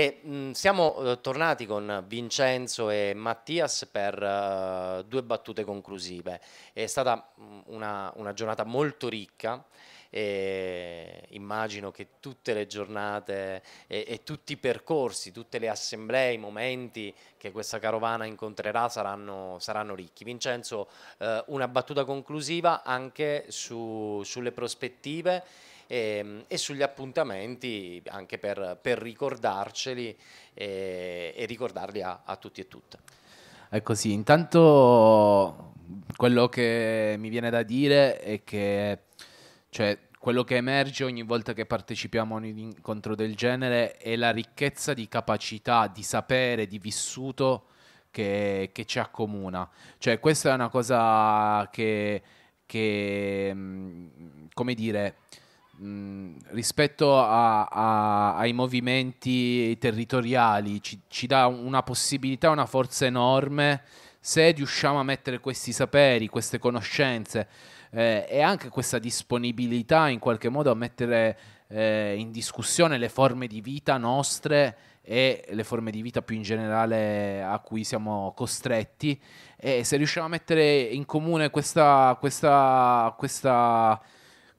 E, mh, siamo eh, tornati con Vincenzo e Mattias per eh, due battute conclusive. È stata mh, una, una, giornata molto ricca. E immagino che tutte le giornate e, e, tutti i percorsi, tutte le assemblee, i momenti che questa carovana incontrerà saranno, saranno ricchi. Vincenzo, eh, una battuta conclusiva anche su, sulle prospettive e, ehm, e sugli appuntamenti anche per, per ricordarceli e, eh, e ricordarli a, a tutti e tutte. Ecco sì, intanto quello che mi viene da dire è che cioè, quello che emerge ogni volta che partecipiamo a un incontro del genere è la ricchezza di capacità, di sapere, di vissuto che, che ci accomuna. Cioè, questa è una cosa che, che mm, come dire, rispetto a, a, ai movimenti territoriali ci, ci dà una possibilità, una forza enorme se riusciamo a mettere questi saperi, queste conoscenze eh, e anche questa disponibilità in qualche modo a mettere eh, in discussione le forme di vita nostre e le forme di vita più in generale a cui siamo costretti e se riusciamo a mettere in comune questa, questa, questa,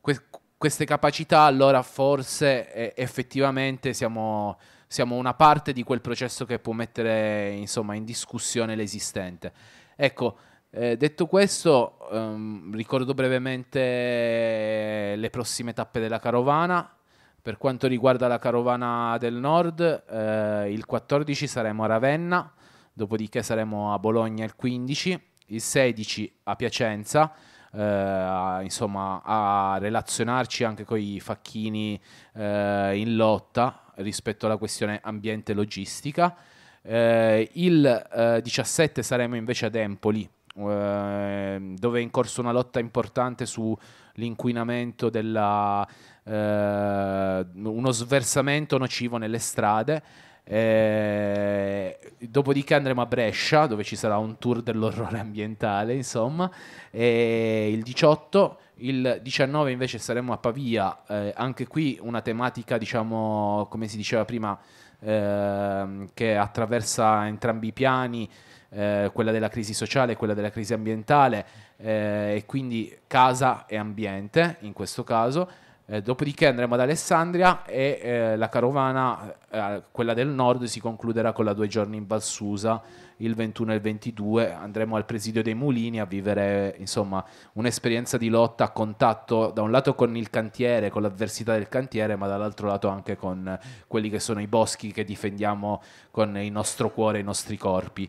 que, queste capacità, allora forse eh, effettivamente siamo, siamo, una parte di quel processo che può mettere insomma, in discussione l'esistente. Ecco, eh, detto questo, ehm, ricordo brevemente le prossime tappe della carovana. Per quanto riguarda la carovana del nord, eh, il 14 saremo a Ravenna, dopodiché saremo a Bologna il 15, il 16 a Piacenza, eh, insomma, a relazionarci anche con i facchini eh, in lotta rispetto alla questione ambiente e logistica. Eh, il 17 eh, saremo invece ad Empoli, eh, dove è in corso una lotta importante sull'inquinamento della, eh, uno sversamento nocivo nelle strade eh, dopodiché andremo a Brescia, dove ci sarà un tour dell'orrore ambientale, insomma, eh, il 18. Il 19 invece saremo a Pavia, eh, anche qui una tematica, diciamo, come si diceva prima, ehm, che attraversa entrambi i piani, eh, quella della crisi sociale e quella della crisi ambientale, eh, e quindi casa e ambiente in questo caso. Eh, dopodiché andremo ad Alessandria e eh, la carovana, eh, eh, quella del nord, si concluderà con la due giorni in Valsusa il 21 e il 22. Andremo al presidio dei mulini a vivere insomma, un'esperienza di lotta a contatto da un lato con il cantiere, con l'avversità del cantiere, ma dall'altro lato anche con eh, quelli che sono i boschi che difendiamo con il nostro cuore, i nostri corpi.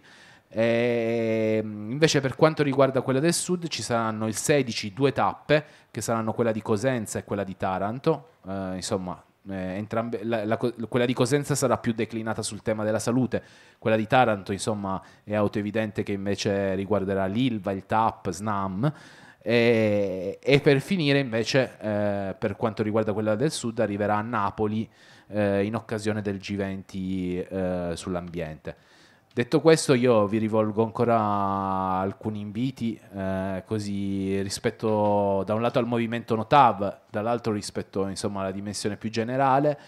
E ehm, invece per quanto riguarda quella del sud ci saranno il 16 due tappe che saranno quella di Cosenza e quella di Taranto, eh, insomma eh, entrambe, la, la, quella di Cosenza sarà più declinata sul tema della salute, quella di Taranto insomma è autoevidente che invece riguarderà l'ILVA, il TAP, SNAM. E, e, per finire invece eh, per quanto riguarda quella del sud arriverà a Napoli eh, in occasione del G20 eh, sull'ambiente. Detto questo, io vi rivolgo ancora alcuni inviti, eh, così rispetto da un lato al movimento Notav, dall'altro rispetto insomma, alla dimensione più generale.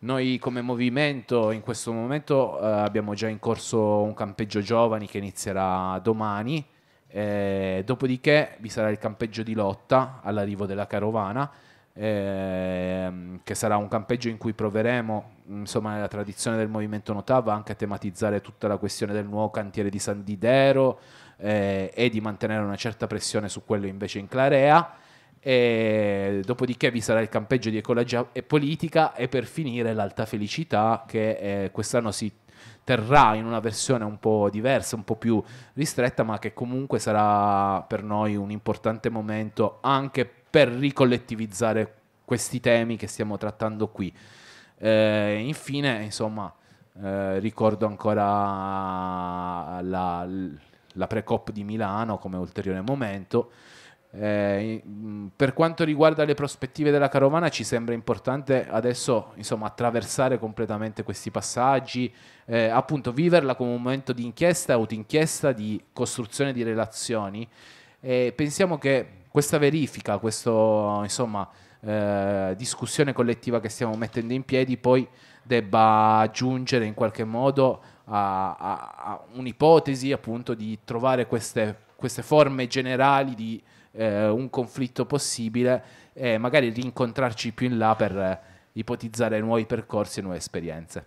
Noi come movimento in questo momento eh, abbiamo già in corso un campeggio giovani che inizierà domani, eh, dopodiché vi sarà il campeggio di lotta all'arrivo della carovana ehm, che sarà un campeggio in cui proveremo, insomma la tradizione del movimento Notava, anche a tematizzare tutta la questione del nuovo cantiere di San Didero eh, e di mantenere una certa pressione su quello invece in Clarea. E dopodiché vi sarà il campeggio di ecologia e politica e per finire l'alta felicità che eh, quest'anno si terrà in una versione un po' diversa, un po' più ristretta, ma che comunque sarà per noi un importante momento anche per ricollettivizzare questi temi che stiamo trattando qui. Eh, infine, insomma, eh, ricordo ancora la, la pre-COP di Milano come ulteriore momento. Eh, mm, per quanto riguarda le prospettive della carovana, ci sembra importante adesso insomma, attraversare completamente questi passaggi, eh, appunto viverla come un momento di inchiesta, autoinchiesta, di costruzione di relazioni. Eh, pensiamo che questa verifica, questo insomma eh, discussione collettiva che stiamo mettendo in piedi poi debba giungere in qualche modo a, a, a un'ipotesi appunto di trovare queste, queste forme generali di eh, un conflitto possibile e magari rincontrarci più in là per eh, ipotizzare nuovi percorsi e nuove esperienze.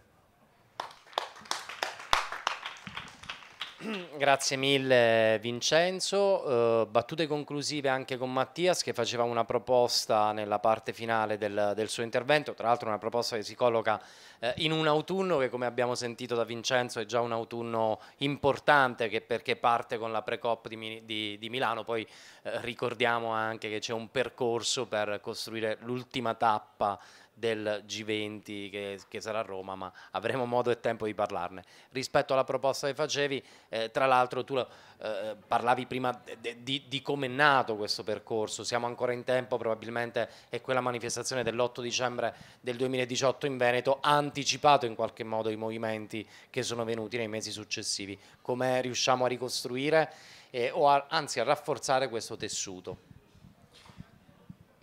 Grazie mille Vincenzo, uh, battute conclusive anche con Mattias che faceva una proposta nella parte finale del, del suo intervento, tra l'altro una proposta che si colloca uh, in un autunno che come abbiamo sentito da Vincenzo è già un autunno importante perché parte con la pre-cop di, di, di, Milano, poi uh, ricordiamo anche che c'è un percorso per costruire l'ultima tappa del G20 che, che, sarà a Roma, ma avremo modo e tempo di parlarne. Rispetto alla proposta che facevi, eh, tra l'altro tu eh, parlavi prima di, di come è nato questo percorso, siamo ancora in tempo, probabilmente è quella manifestazione dell'8 dicembre del 2018 in Veneto, ha anticipato in qualche modo i movimenti che sono venuti nei mesi successivi, come riusciamo a ricostruire eh, o a, anzi a rafforzare questo tessuto.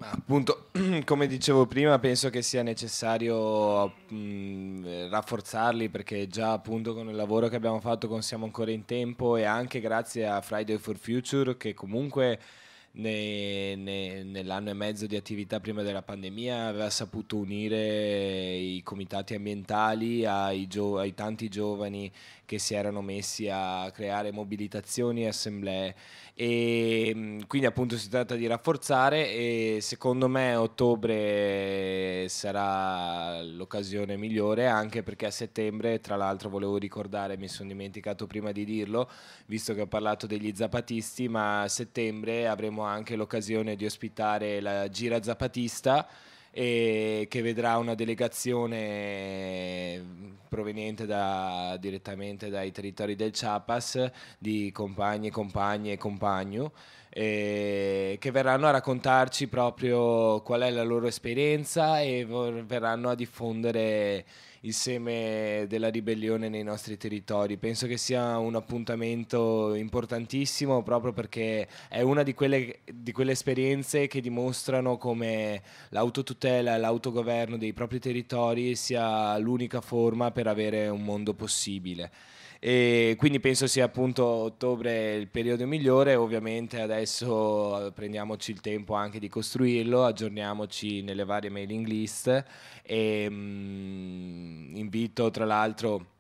Ma appunto, come dicevo prima, penso che sia necessario mh, rafforzarli perché già appunto con il lavoro che abbiamo fatto con Siamo ancora in tempo e anche grazie a Friday for Future che comunque ne, ne, nell'anno e mezzo di attività prima della pandemia aveva saputo unire i comitati ambientali ai, gio, ai tanti giovani che si erano messi a creare mobilitazioni e assemblee. Mm, quindi appunto si tratta di rafforzare e secondo me ottobre sarà l'occasione migliore anche perché a settembre, tra l'altro volevo ricordare, mi sono dimenticato prima di dirlo, visto che ho parlato degli zapatisti, ma a settembre avremo anche l'occasione di ospitare la Gira Zapatista e che vedrà una delegazione eh, proveniente da, direttamente dai territori del Chiapas di compagni, compagne e compagno eh, che verranno a raccontarci proprio qual è la loro esperienza e verranno a diffondere il seme della ribellione nei nostri territori. Penso che sia un appuntamento importantissimo proprio perché è una di quelle, di quelle esperienze che dimostrano come l'autotutela e l'autogoverno dei propri territori sia l'unica forma per avere un mondo possibile. E quindi penso sia appunto ottobre il periodo migliore, ovviamente adesso eh, prendiamoci il tempo anche di costruirlo, aggiorniamoci nelle varie mailing list e, mm, invito tra l'altro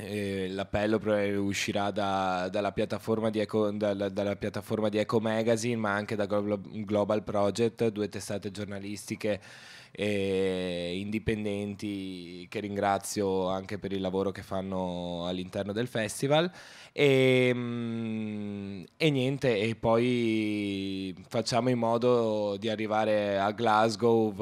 eh, l'appello uscirà da, dalla, piattaforma Eco, dalla, dalla, piattaforma di Eco, Magazine, ma anche da Global Project, due testate giornalistiche eh, indipendenti che ringrazio anche per il lavoro che fanno all'interno del festival. E, ehm, e niente, e poi facciamo in modo di arrivare a Glasgow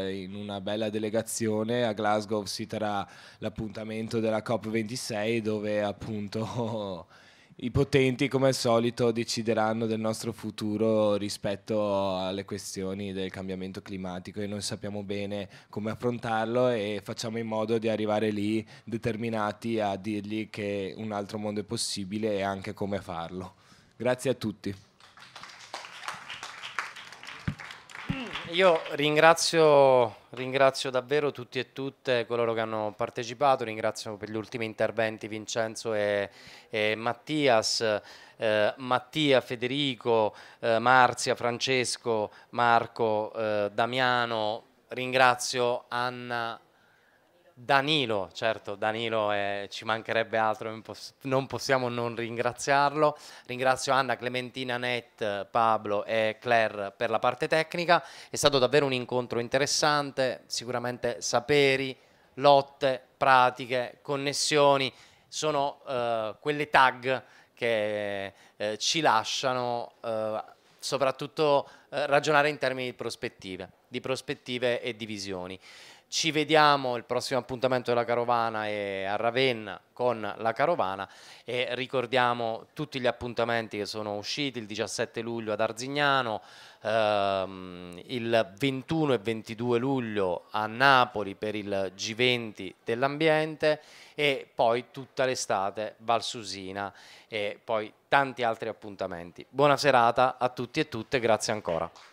eh, in una bella delegazione. A Glasgow si terrà l'appuntamento della COP26 26 dove appunto i potenti come al solito decideranno del nostro futuro rispetto alle questioni del cambiamento climatico e non sappiamo bene come affrontarlo e facciamo in modo di arrivare lì determinati a dirgli che un altro mondo è possibile e anche come farlo. Grazie a tutti. io ringrazio, ringrazio, davvero tutti e tutte coloro che hanno partecipato, ringrazio per gli ultimi interventi Vincenzo e, e Mattias, eh, Mattia, Federico, eh, Marzia, Francesco, Marco, eh, Damiano, ringrazio Anna Danilo, certo, Danilo eh, ci mancherebbe altro, non possiamo non ringraziarlo. Ringrazio Anna, Clementina, Net, Pablo e Claire per la parte tecnica. È stato davvero un incontro interessante, sicuramente saperi, lotte, pratiche, connessioni, sono eh, quelle tag che eh, ci lasciano eh, soprattutto eh, ragionare in termini di prospettive, di prospettive e di visioni. Ci vediamo il prossimo appuntamento della Carovana è a Ravenna con la Carovana e ricordiamo tutti gli appuntamenti che sono usciti il 17 luglio ad Arzignano, ehm, il 21 e 22 luglio a Napoli per il G20 dell'ambiente e poi tutta l'estate Valsusina e poi tanti altri appuntamenti. Buona serata a tutti e tutte, grazie ancora.